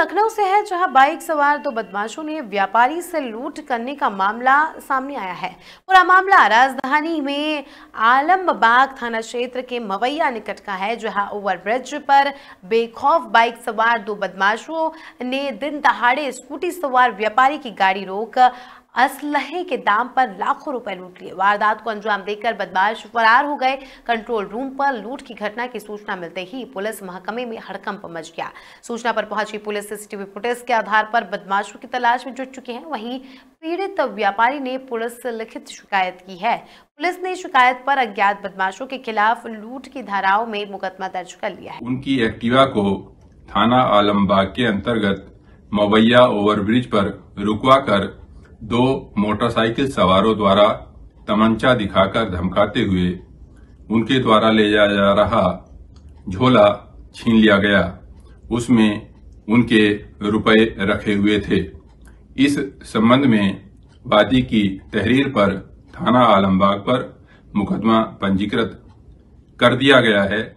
लखनऊ से है जहां बाइक सवार दो बदमाशों ने व्यापारी से लूट करने का मामला सामने आया है पूरा मामला राजधानी में आलमबाग थाना क्षेत्र के मवैया निकट का है जहां ओवरब्रिज पर बेखौफ बाइक सवार दो बदमाशों ने दिन दहाड़े स्कूटी सवार व्यापारी की गाड़ी रोक असलहे के दाम पर लाखों रुपए लूट लिए वारदात को अंजाम देकर बदमाश फरार हो गए कंट्रोल रूम पर लूट की घटना की सूचना मिलते ही पुलिस महकमे में हड़कंप मच गया सूचना पर पहुंची पुलिस सीसीटीवी फुटेज के आधार पर बदमाशों की तलाश में जुट चुके हैं वहीं पीड़ित व्यापारी ने पुलिस से लिखित शिकायत की है पुलिस ने शिकायत पर अज्ञात बदमाशों के खिलाफ लूट की धाराओं में मुकदमा दर्ज कर लिया है उनकी एक्टिवा को थाना आलमबाग के अंतर्गत मवैया ओवरब्रिज पर रुकवा कर दो मोटरसाइकिल सवारों द्वारा तमंचा दिखाकर धमकाते हुए उनके द्वारा ले जाया जा रहा झोला छीन लिया गया उसमें उनके रुपए रखे हुए थे इस संबंध में वादी की तहरीर पर थाना आलमबाग पर मुकदमा पंजीकृत कर दिया गया है